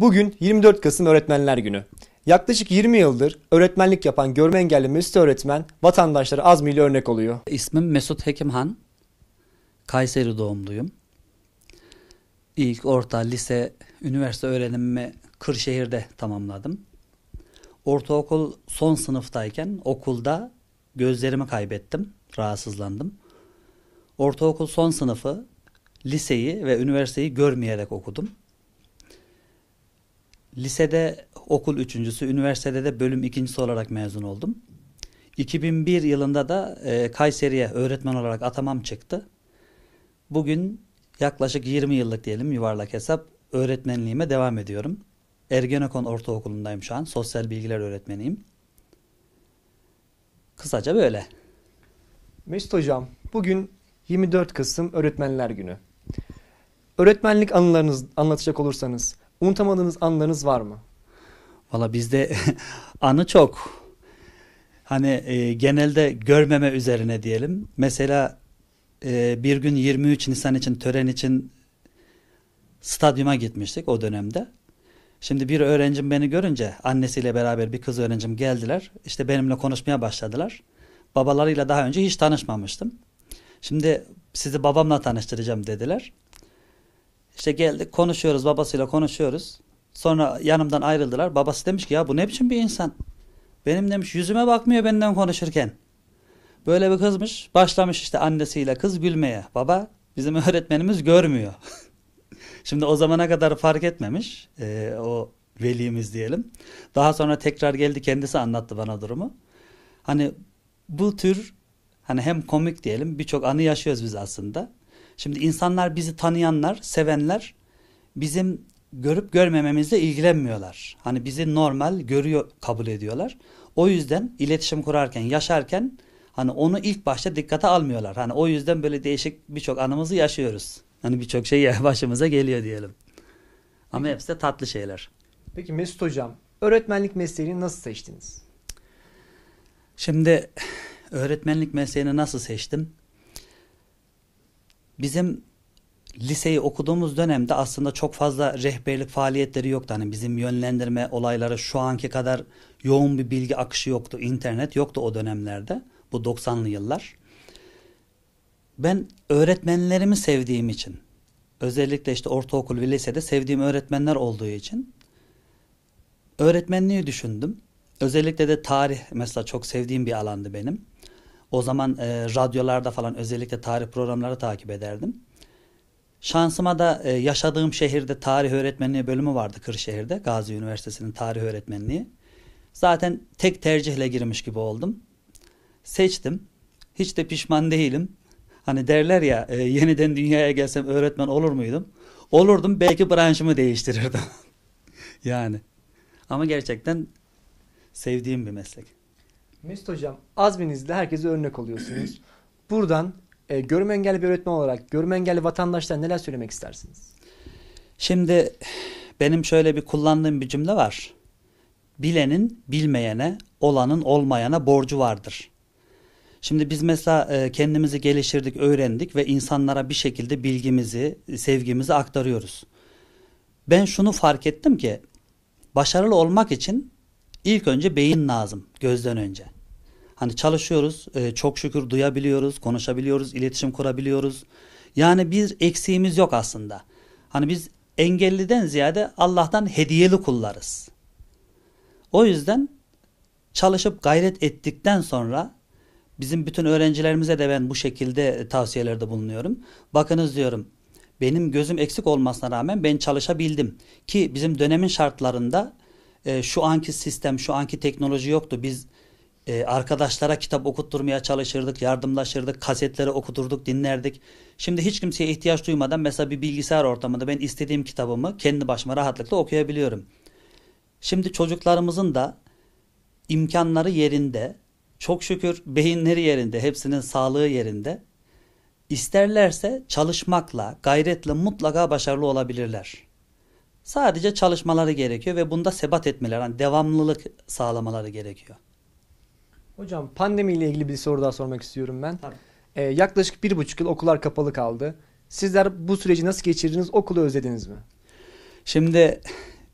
Bugün 24 Kasım Öğretmenler Günü. Yaklaşık 20 yıldır öğretmenlik yapan görme engelli Mesut öğretmen vatandaşlara azmiyle örnek oluyor. İsmim Mesut Hekimhan. Kayseri doğumluyum. İlk, orta, lise, üniversite öğrenimimi Kırşehir'de tamamladım. Ortaokul son sınıftayken okulda gözlerimi kaybettim, rahatsızlandım. Ortaokul son sınıfı, liseyi ve üniversiteyi görmeyerek okudum. Lisede okul üçüncüsü, üniversitede de bölüm ikincisi olarak mezun oldum. 2001 yılında da e, Kayseri'ye öğretmen olarak atamam çıktı. Bugün yaklaşık 20 yıllık diyelim yuvarlak hesap öğretmenliğime devam ediyorum. Ergenekon Ortaokulu'ndayım şu an. Sosyal bilgiler öğretmeniyim. Kısaca böyle. Mesut Hocam, bugün 24 Kasım Öğretmenler Günü. Öğretmenlik anılarınız anlatacak olursanız Unutamadığınız anlarınız var mı? Valla bizde anı çok. Hani e, genelde görmeme üzerine diyelim. Mesela e, bir gün 23 Nisan için tören için stadyuma gitmiştik o dönemde. Şimdi bir öğrencim beni görünce annesiyle beraber bir kız öğrencim geldiler. İşte benimle konuşmaya başladılar. Babalarıyla daha önce hiç tanışmamıştım. Şimdi sizi babamla tanıştıracağım dediler. İşte geldik konuşuyoruz babasıyla konuşuyoruz. Sonra yanımdan ayrıldılar. Babası demiş ki ya bu ne biçim bir insan? Benim demiş yüzüme bakmıyor benden konuşurken. Böyle bir kızmış. Başlamış işte annesiyle kız gülmeye. Baba bizim öğretmenimiz görmüyor. Şimdi o zamana kadar fark etmemiş. Ee, o velimiz diyelim. Daha sonra tekrar geldi kendisi anlattı bana durumu. Hani bu tür hani hem komik diyelim birçok anı yaşıyoruz biz aslında. Şimdi insanlar bizi tanıyanlar, sevenler bizim görüp görmememizle ilgilenmiyorlar. Hani bizi normal görüyor kabul ediyorlar. O yüzden iletişim kurarken, yaşarken hani onu ilk başta dikkate almıyorlar. Hani o yüzden böyle değişik birçok anımızı yaşıyoruz. Hani birçok şey başımıza geliyor diyelim. Ama Peki. hepsi de tatlı şeyler. Peki Mesut Hocam, öğretmenlik mesleğini nasıl seçtiniz? Şimdi öğretmenlik mesleğini nasıl seçtim? bizim liseyi okuduğumuz dönemde aslında çok fazla rehberlik faaliyetleri yoktu. Hani bizim yönlendirme olayları şu anki kadar yoğun bir bilgi akışı yoktu. İnternet yoktu o dönemlerde. Bu 90'lı yıllar. Ben öğretmenlerimi sevdiğim için özellikle işte ortaokul ve lisede sevdiğim öğretmenler olduğu için öğretmenliği düşündüm. Özellikle de tarih mesela çok sevdiğim bir alandı benim. O zaman e, radyolarda falan özellikle tarih programları takip ederdim. Şansıma da e, yaşadığım şehirde tarih öğretmenliği bölümü vardı Kırşehir'de. Gazi Üniversitesi'nin tarih öğretmenliği. Zaten tek tercihle girmiş gibi oldum. Seçtim. Hiç de pişman değilim. Hani derler ya e, yeniden dünyaya gelsem öğretmen olur muydum? Olurdum belki branşımı değiştirirdim. yani. Ama gerçekten sevdiğim bir meslek. Mesut Hocam azminizle herkese örnek oluyorsunuz. Buradan e, görme engelli bir öğretmen olarak görme engelli vatandaşlara neler söylemek istersiniz? Şimdi benim şöyle bir kullandığım bir cümle var. Bilenin bilmeyene, olanın olmayana borcu vardır. Şimdi biz mesela e, kendimizi geliştirdik, öğrendik ve insanlara bir şekilde bilgimizi, sevgimizi aktarıyoruz. Ben şunu fark ettim ki başarılı olmak için İlk önce beyin lazım gözden önce. Hani çalışıyoruz, e, çok şükür duyabiliyoruz, konuşabiliyoruz, iletişim kurabiliyoruz. Yani bir eksiğimiz yok aslında. Hani biz engelliden ziyade Allah'tan hediyeli kullarız. O yüzden çalışıp gayret ettikten sonra bizim bütün öğrencilerimize de ben bu şekilde tavsiyelerde bulunuyorum. Bakınız diyorum benim gözüm eksik olmasına rağmen ben çalışabildim. Ki bizim dönemin şartlarında e, şu anki sistem, şu anki teknoloji yoktu. Biz e, arkadaşlara kitap okutturmaya çalışırdık, yardımlaşırdık, kasetleri okuturduk, dinlerdik. Şimdi hiç kimseye ihtiyaç duymadan mesela bir bilgisayar ortamında ben istediğim kitabımı kendi başıma rahatlıkla okuyabiliyorum. Şimdi çocuklarımızın da imkanları yerinde, çok şükür beyinleri yerinde, hepsinin sağlığı yerinde. İsterlerse çalışmakla, gayretle mutlaka başarılı olabilirler. Sadece çalışmaları gerekiyor ve bunda sebat etmeleri, yani devamlılık sağlamaları gerekiyor. Hocam pandemiyle ilgili bir soru daha sormak istiyorum ben. Tabii. Ee, yaklaşık bir buçuk yıl okullar kapalı kaldı. Sizler bu süreci nasıl geçirdiniz? Okulu özlediniz mi? Şimdi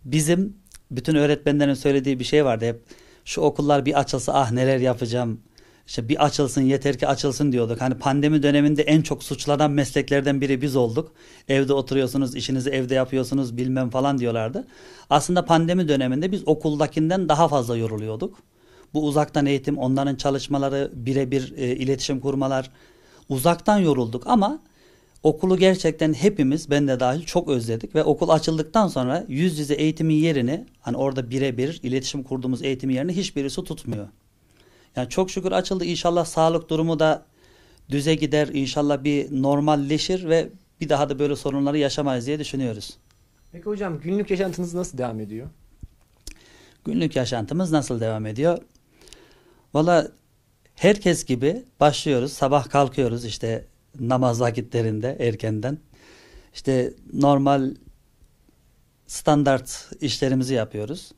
bizim bütün öğretmenlerin söylediği bir şey vardı hep. Şu okullar bir açılsa ah neler yapacağım işte bir açılsın yeter ki açılsın diyorduk. Hani pandemi döneminde en çok suçlanan mesleklerden biri biz olduk. Evde oturuyorsunuz, işinizi evde yapıyorsunuz bilmem falan diyorlardı. Aslında pandemi döneminde biz okuldakinden daha fazla yoruluyorduk. Bu uzaktan eğitim, onların çalışmaları, birebir e, iletişim kurmalar uzaktan yorulduk ama okulu gerçekten hepimiz ben de dahil çok özledik ve okul açıldıktan sonra yüz yüze eğitimin yerini hani orada birebir iletişim kurduğumuz eğitimin yerini hiçbirisi tutmuyor. Yani çok şükür açıldı. İnşallah sağlık durumu da düze gider. İnşallah bir normalleşir ve bir daha da böyle sorunları yaşamayız diye düşünüyoruz. Peki hocam günlük yaşantınız nasıl devam ediyor? Günlük yaşantımız nasıl devam ediyor? Valla herkes gibi başlıyoruz. Sabah kalkıyoruz işte namaz vakitlerinde erkenden. İşte normal standart işlerimizi yapıyoruz.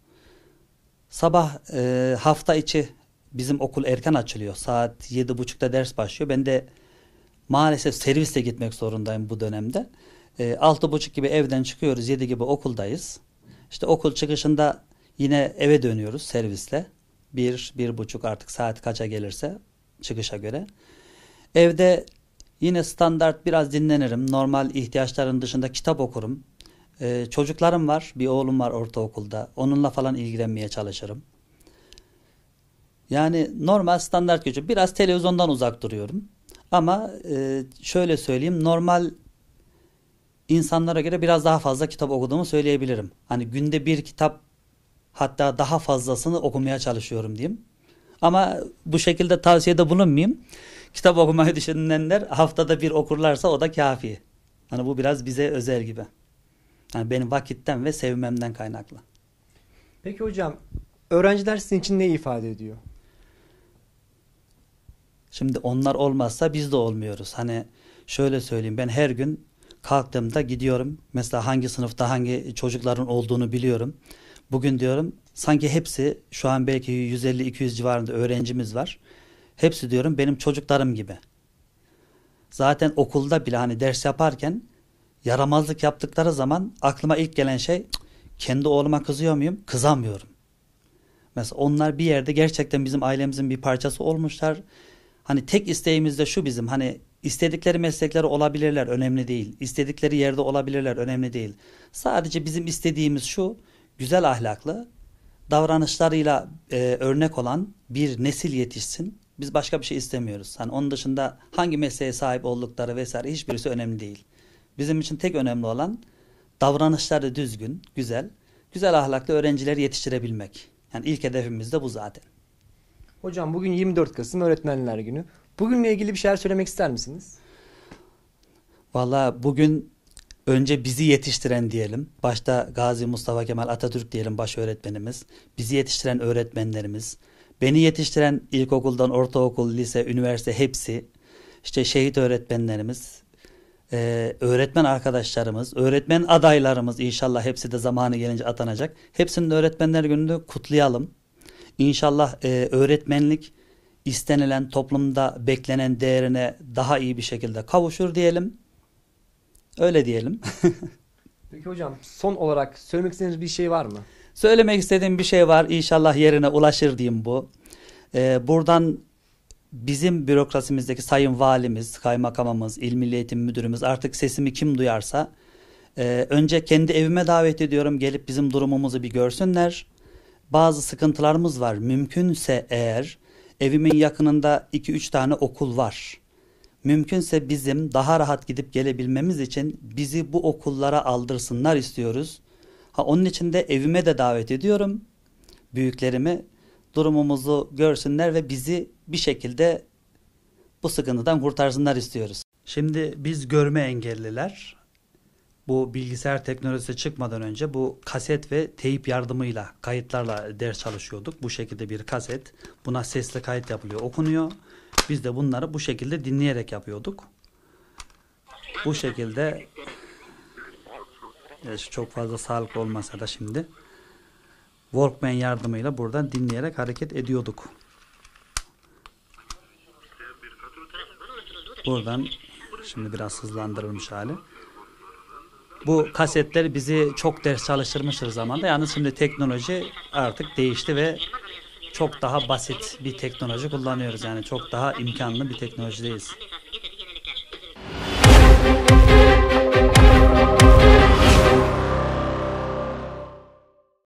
Sabah e, hafta içi bizim okul erken açılıyor. Saat yedi buçukta ders başlıyor. Ben de maalesef servisle gitmek zorundayım bu dönemde. Ee, altı buçuk gibi evden çıkıyoruz. Yedi gibi okuldayız. İşte okul çıkışında yine eve dönüyoruz servisle. Bir, bir buçuk artık saat kaça gelirse çıkışa göre. Evde yine standart biraz dinlenirim. Normal ihtiyaçların dışında kitap okurum. Ee, çocuklarım var. Bir oğlum var ortaokulda. Onunla falan ilgilenmeye çalışırım. Yani normal standart gücü. Biraz televizyondan uzak duruyorum. Ama e, şöyle söyleyeyim. Normal insanlara göre biraz daha fazla kitap okuduğumu söyleyebilirim. Hani günde bir kitap hatta daha fazlasını okumaya çalışıyorum diyeyim. Ama bu şekilde tavsiyede bulunmayayım. Kitap okumayı düşünenler haftada bir okurlarsa o da kafi. Hani bu biraz bize özel gibi. Yani benim vakitten ve sevmemden kaynaklı. Peki hocam öğrenciler sizin için ne ifade ediyor? Şimdi onlar olmazsa biz de olmuyoruz. Hani şöyle söyleyeyim ben her gün kalktığımda gidiyorum. Mesela hangi sınıfta hangi çocukların olduğunu biliyorum. Bugün diyorum sanki hepsi şu an belki 150-200 civarında öğrencimiz var. Hepsi diyorum benim çocuklarım gibi. Zaten okulda bile hani ders yaparken yaramazlık yaptıkları zaman aklıma ilk gelen şey kendi oğluma kızıyor muyum? Kızamıyorum. Mesela onlar bir yerde gerçekten bizim ailemizin bir parçası olmuşlar Hani tek isteğimiz de şu bizim hani istedikleri meslekler olabilirler önemli değil. İstedikleri yerde olabilirler önemli değil. Sadece bizim istediğimiz şu güzel ahlaklı davranışlarıyla e, örnek olan bir nesil yetişsin. Biz başka bir şey istemiyoruz. Hani onun dışında hangi mesleğe sahip oldukları vesaire hiçbirisi önemli değil. Bizim için tek önemli olan davranışları düzgün, güzel, güzel ahlaklı öğrenciler yetiştirebilmek. Yani ilk hedefimiz de bu zaten. Hocam bugün 24 Kasım Öğretmenler Günü. Bugünle ilgili bir şeyler söylemek ister misiniz? Valla bugün önce bizi yetiştiren diyelim. Başta Gazi Mustafa Kemal Atatürk diyelim baş öğretmenimiz. Bizi yetiştiren öğretmenlerimiz. Beni yetiştiren ilkokuldan ortaokul, lise, üniversite hepsi. işte şehit öğretmenlerimiz, ee, öğretmen arkadaşlarımız, öğretmen adaylarımız inşallah hepsi de zamanı gelince atanacak. Hepsinin öğretmenler gününü kutlayalım. İnşallah e, öğretmenlik istenilen toplumda beklenen değerine daha iyi bir şekilde kavuşur diyelim. Öyle diyelim. Peki hocam son olarak söylemek istediğiniz bir şey var mı? Söylemek istediğim bir şey var. İnşallah yerine ulaşır diyeyim bu. Ee, buradan bizim bürokrasimizdeki sayın valimiz, kaymakamımız, il milli eğitim müdürümüz artık sesimi kim duyarsa e, önce kendi evime davet ediyorum. Gelip bizim durumumuzu bir görsünler bazı sıkıntılarımız var. Mümkünse eğer evimin yakınında 2-3 tane okul var. Mümkünse bizim daha rahat gidip gelebilmemiz için bizi bu okullara aldırsınlar istiyoruz. Ha onun için de evime de davet ediyorum büyüklerimi durumumuzu görsünler ve bizi bir şekilde bu sıkıntıdan kurtarsınlar istiyoruz. Şimdi biz görme engelliler bu bilgisayar teknolojisi çıkmadan önce bu kaset ve teyip yardımıyla kayıtlarla ders çalışıyorduk. Bu şekilde bir kaset. Buna sesli kayıt yapılıyor, okunuyor. Biz de bunları bu şekilde dinleyerek yapıyorduk. Bu şekilde çok fazla sağlıklı olmasa da şimdi Walkman yardımıyla buradan dinleyerek hareket ediyorduk. Buradan şimdi biraz hızlandırılmış hali bu kasetler bizi çok ders çalıştırmıştır zamanda. yani şimdi teknoloji artık değişti ve çok daha basit bir teknoloji kullanıyoruz. Yani çok daha imkanlı bir teknolojideyiz.